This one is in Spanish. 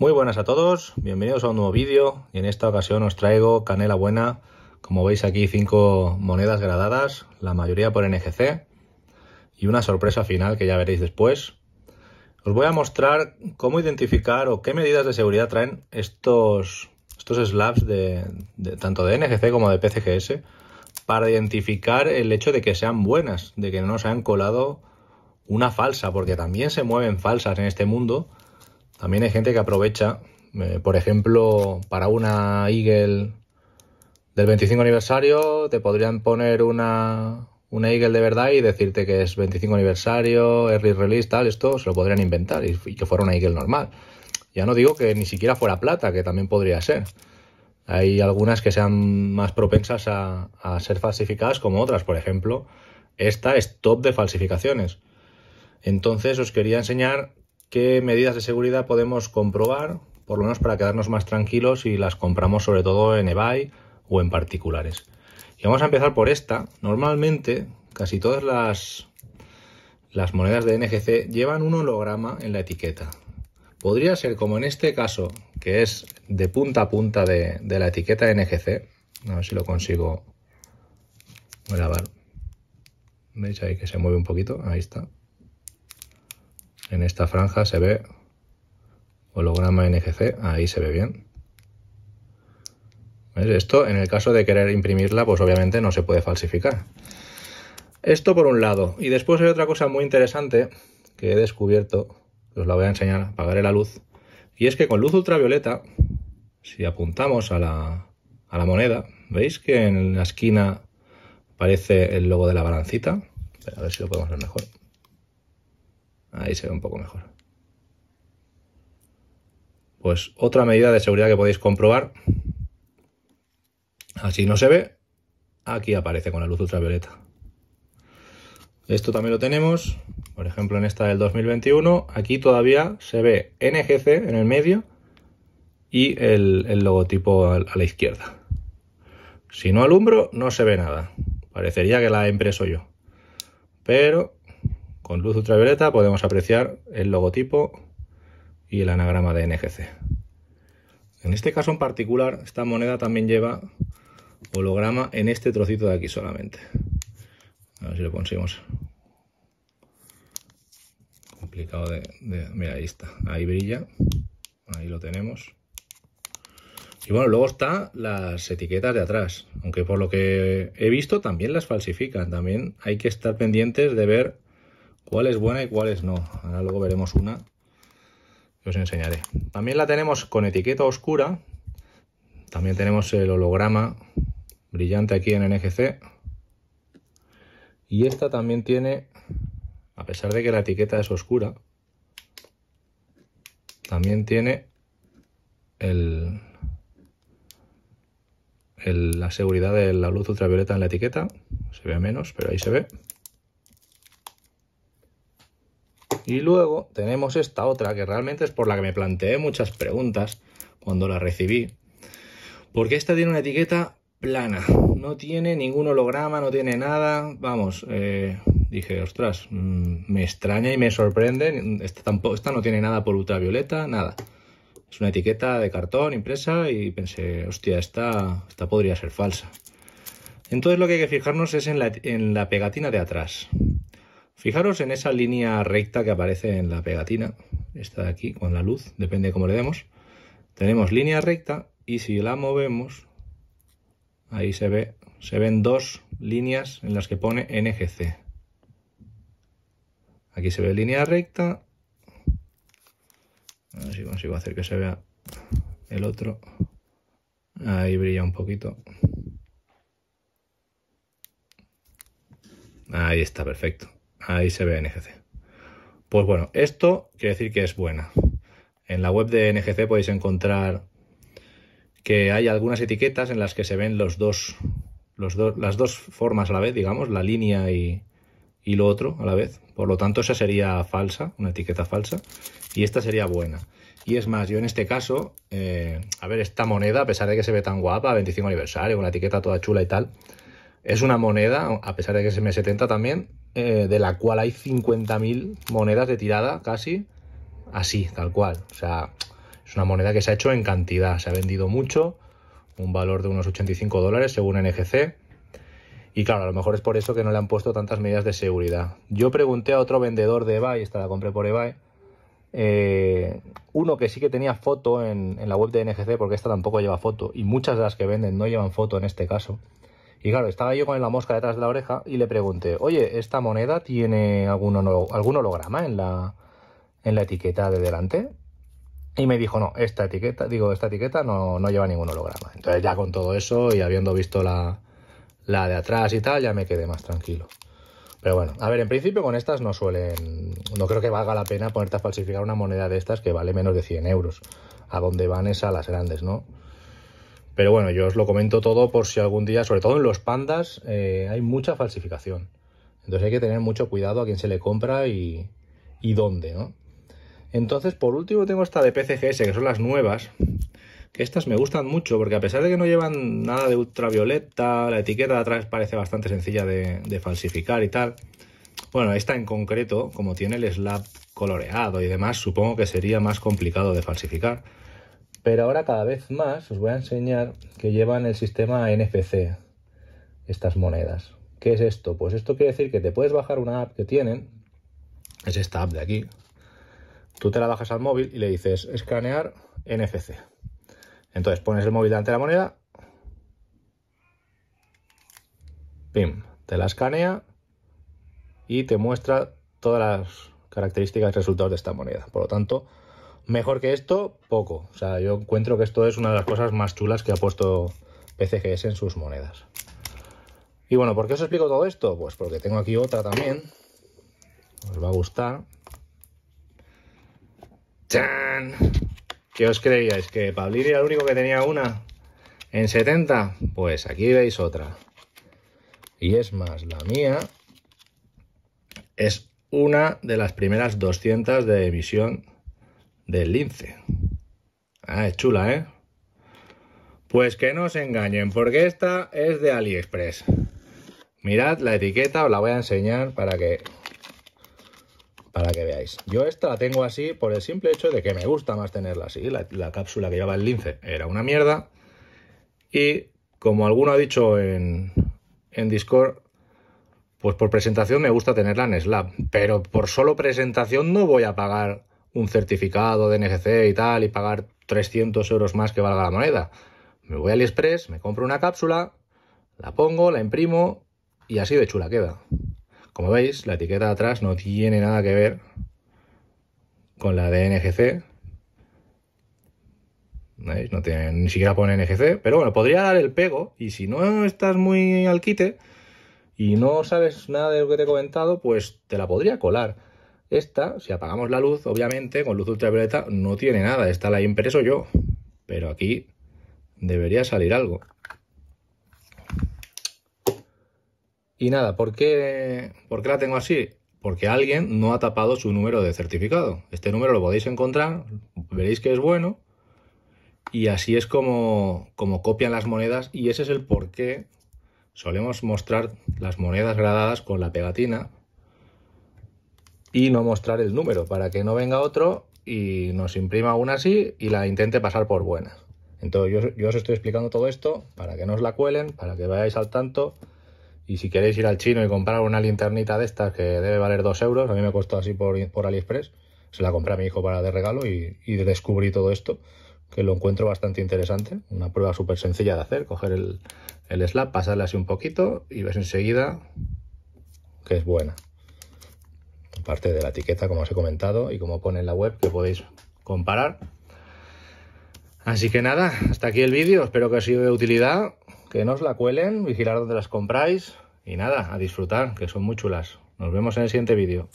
Muy buenas a todos, bienvenidos a un nuevo vídeo y en esta ocasión os traigo canela buena, como veis aquí cinco monedas gradadas, la mayoría por NGC y una sorpresa final que ya veréis después. Os voy a mostrar cómo identificar o qué medidas de seguridad traen estos, estos slabs de, de tanto de NGC como de PCGS para identificar el hecho de que sean buenas, de que no se han colado una falsa, porque también se mueven falsas en este mundo también hay gente que aprovecha, eh, por ejemplo, para una Eagle del 25 aniversario, te podrían poner una, una Eagle de verdad y decirte que es 25 aniversario, early release, tal, esto se lo podrían inventar y, que fuera una Eagle normal. Ya no digo que ni siquiera fuera plata, que también podría ser. Hay algunas que sean más propensas a, ser falsificadas como otras. Por ejemplo, esta es top de falsificaciones. Entonces os quería enseñar qué medidas de seguridad podemos comprobar, por lo menos para quedarnos más tranquilos si las compramos sobre todo en eBay o en particulares. Y vamos a empezar por esta. Normalmente, casi todas las, monedas de NGC llevan un holograma en la etiqueta. Podría ser como en este caso, que es de punta a punta de, de la etiqueta NGC. A ver si lo consigo grabar. ¿Veis ahí que se mueve un poquito? Ahí está. En esta franja se ve holograma NGC, ahí se ve bien. Esto, en el caso de querer imprimirla, pues obviamente no se puede falsificar. Esto por un lado. Y después hay otra cosa muy interesante que he descubierto, os la voy a enseñar, apagaré la luz. Y es que con luz ultravioleta, si apuntamos a la, a la moneda, ¿veis que en la esquina aparece el logo de la balancita? A ver si lo podemos ver mejor. Ahí se ve un poco mejor. Pues otra medida de seguridad que podéis comprobar. Así ah, no se ve. Aquí aparece con la luz ultravioleta. Esto también lo tenemos. Por ejemplo, en esta del 2021. Aquí todavía se ve NGC en el medio y el, logotipo a la izquierda. Si no alumbro, no se ve nada. Parecería que la he impreso yo. Pero con luz ultravioleta podemos apreciar el logotipo y el anagrama de NGC. En este caso en particular, esta moneda también lleva holograma en este trocito de aquí solamente. A ver si lo conseguimos. Complicado de, de... Mira, ahí está. Ahí brilla. Ahí lo tenemos. Y bueno, luego están las etiquetas de atrás. Aunque por lo que he visto también las falsifican. También hay que estar pendientes de ver cuál es buena y cuál es no. Ahora luego veremos una que os enseñaré. También la tenemos con etiqueta oscura. También tenemos el holograma brillante aquí en NGC. Y esta también tiene, a pesar de que la etiqueta es oscura, también tiene la seguridad de la luz ultravioleta en la etiqueta. Se ve menos, pero ahí se ve. Y luego tenemos esta otra, que realmente es por la que me planteé muchas preguntas cuando la recibí. Porque esta tiene una etiqueta plana, no tiene ningún holograma, no tiene nada. Vamos, eh, dije, ostras, mm, me extraña y me sorprende. Esta, no tiene nada por ultravioleta, nada. Es una etiqueta de cartón impresa y pensé, hostia, esta, esta podría ser falsa. Entonces lo que hay que fijarnos es en la, en la pegatina de atrás. Fijaros en esa línea recta que aparece en la pegatina, esta de aquí, con la luz, depende de cómo le demos. Tenemos línea recta y si la movemos, ahí se, ve, se ven dos líneas en las que pone NGC. Aquí se ve línea recta. A ver si consigo hacer que se vea el otro. Ahí brilla un poquito. Ahí está, perfecto. Ahí se ve NGC. Pues bueno, esto quiere decir que es buena. En la web de NGC podéis encontrar que hay algunas etiquetas en las que se ven los dos, las dos formas a la vez, digamos, la línea y, lo otro a la vez. Por lo tanto, esa sería falsa, una etiqueta falsa, y esta sería buena. Y es más, yo en este caso, eh, a ver, esta moneda, a pesar de que se ve tan guapa, 25 aniversario, una etiqueta toda chula y tal, es una moneda, a pesar de que es M70 también, eh, de la cual hay 50.000 monedas de tirada casi, así, tal cual. O sea, es una moneda que se ha hecho en cantidad, se ha vendido mucho, un valor de unos 85 dólares según NGC. Y claro, a lo mejor es por eso que no le han puesto tantas medidas de seguridad. Yo pregunté a otro vendedor de eBay, esta la compré por eBay, eh, uno que sí que tenía foto en, la web de NGC, porque esta tampoco lleva foto, y muchas de las que venden no llevan foto en este caso. Y claro, estaba yo con la mosca detrás de la oreja y le pregunté, oye, ¿esta moneda tiene algún, algún holograma en la, en la etiqueta de delante? Y me dijo, no, esta etiqueta, digo, esta etiqueta no, lleva ningún holograma. Entonces ya con todo eso y habiendo visto la, la de atrás y tal, ya me quedé más tranquilo. Pero bueno, a ver, en principio con estas no suelen. No creo que valga la pena ponerte a falsificar una moneda de estas que vale menos de 100 euros. A dónde van esas las grandes, ¿no? Pero bueno, yo os lo comento todo por si algún día, sobre todo en los pandas, eh, hay mucha falsificación. Entonces hay que tener mucho cuidado a quién se le compra y, dónde, ¿no? Entonces, por último, tengo esta de PCGS, que son las nuevas, que estas me gustan mucho, porque a pesar de que no llevan nada de ultravioleta, la etiqueta de atrás parece bastante sencilla de, de falsificar y tal. Bueno, esta en concreto, como tiene el slab coloreado y demás, supongo que sería más complicado de falsificar. Pero ahora cada vez más os voy a enseñar que llevan el sistema NFC, estas monedas. ¿Qué es esto? Pues esto quiere decir que te puedes bajar una app que tienen, es esta app de aquí. Tú te la bajas al móvil y le dices escanear NFC. Entonces pones el móvil delante de la moneda, pim, te la escanea y te muestra todas las características y resultados de esta moneda. Por lo tanto, Mejor que esto, poco. O sea, yo encuentro que esto es una de las cosas más chulas que ha puesto PCGS en sus monedas. Y bueno, ¿por qué os explico todo esto? Pues porque tengo aquí otra también. Os va a gustar. ¡Chan! ¿Qué os creíais? ¿Que Pablini era el único que tenía una en 70? Pues aquí veis otra. Y es más, la mía es una de las primeras 200 de emisión del lince. Ah, es chula, ¿eh? Pues que no os engañen, porque esta es de AliExpress. Mirad la etiqueta, os la voy a enseñar para que para que veáis. Yo esta la tengo así por el simple hecho de que me gusta más tenerla así. La, cápsula que llevaba el lince era una mierda. Y como alguno ha dicho en, en Discord, pues por presentación me gusta tenerla en Slab. Pero por solo presentación no voy a pagar un certificado de NGC y tal y pagar 300 euros más que valga la moneda. Me voy al express me compro una cápsula, la pongo, la imprimo y así de chula queda. Como veis, la etiqueta de atrás no tiene nada que ver con la de NGC. No tiene, ni siquiera pone NGC, pero bueno, podría dar el pego y si no estás muy al quite y no sabes nada de lo que te he comentado, pues te la podría colar. Esta, si apagamos la luz, obviamente, con luz ultravioleta no tiene nada. Esta la impreso yo, pero aquí debería salir algo. Y nada, ¿por qué, la tengo así? Porque alguien no ha tapado su número de certificado. Este número lo podéis encontrar, veréis que es bueno. Y así es como, como copian las monedas y ese es el por qué solemos mostrar las monedas gradadas con la pegatina y no mostrar el número para que no venga otro y nos imprima una así y la intente pasar por buena. Entonces yo, os estoy explicando todo esto para que no os la cuelen, para que vayáis al tanto y si queréis ir al chino y comprar una linternita de estas que debe valer 2 euros, a mí me costó así por, AliExpress, se la compré a mi hijo para de regalo y, descubrí todo esto que lo encuentro bastante interesante. Una prueba súper sencilla de hacer, coger el, el slab, pasarle así un poquito y ves enseguida que es buena parte de la etiqueta, como os he comentado, y como pone en la web, que podéis comparar. Así que nada, hasta aquí el vídeo, espero que ha sido de utilidad, que nos la cuelen, vigilar donde las compráis, y nada, a disfrutar, que son muy chulas. Nos vemos en el siguiente vídeo.